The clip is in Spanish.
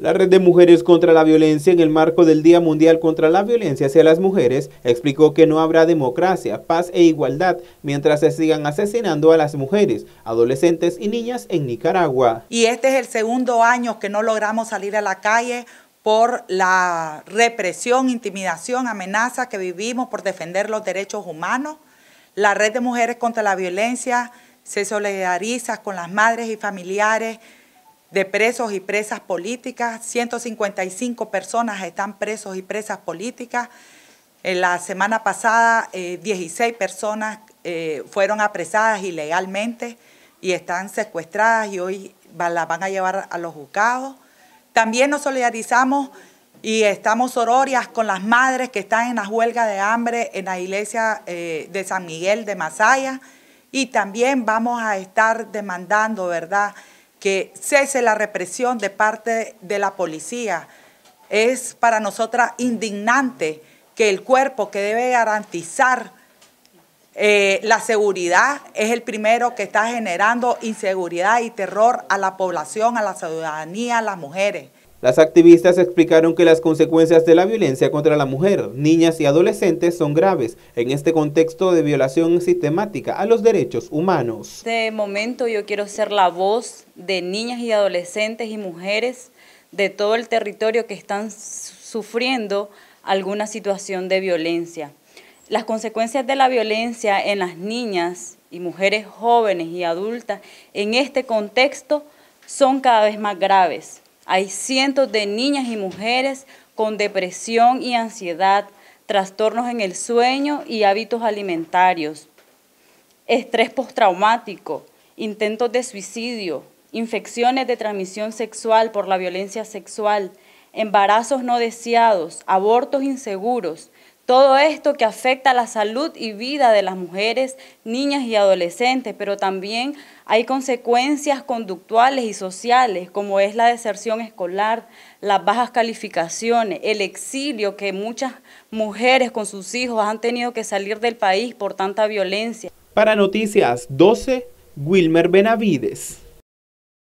La Red de Mujeres contra la Violencia, en el marco del Día Mundial contra la Violencia hacia las Mujeres, explicó que no habrá democracia, paz e igualdad mientras se sigan asesinando a las mujeres, adolescentes y niñas en Nicaragua. Y este es el segundo año que no logramos salir a la calle por la represión, intimidación, amenaza que vivimos por defender los derechos humanos. La Red de Mujeres contra la Violencia se solidariza con las madres y familiares de presos y presas políticas. 155 personas están presos y presas políticas. En la semana pasada, 16 eh, personas eh, fueron apresadas ilegalmente y están secuestradas y hoy las van a llevar a los juzgados. También nos solidarizamos y estamos sororias con las madres que están en la huelga de hambre en la iglesia eh, de San Miguel de Masaya y también vamos a estar demandando, ¿verdad?, que cese la represión de parte de la policía. Es para nosotras indignante que el cuerpo que debe garantizar eh, la seguridad es el primero que está generando inseguridad y terror a la población, a la ciudadanía, a las mujeres. Las activistas explicaron que las consecuencias de la violencia contra la mujer, niñas y adolescentes son graves en este contexto de violación sistemática a los derechos humanos. De momento yo quiero ser la voz de niñas y adolescentes y mujeres de todo el territorio que están sufriendo alguna situación de violencia. Las consecuencias de la violencia en las niñas y mujeres jóvenes y adultas en este contexto son cada vez más graves hay cientos de niñas y mujeres con depresión y ansiedad, trastornos en el sueño y hábitos alimentarios, estrés postraumático, intentos de suicidio, infecciones de transmisión sexual por la violencia sexual, embarazos no deseados, abortos inseguros, todo esto que afecta la salud y vida de las mujeres, niñas y adolescentes, pero también hay consecuencias conductuales y sociales, como es la deserción escolar, las bajas calificaciones, el exilio que muchas mujeres con sus hijos han tenido que salir del país por tanta violencia. Para Noticias 12, Wilmer Benavides.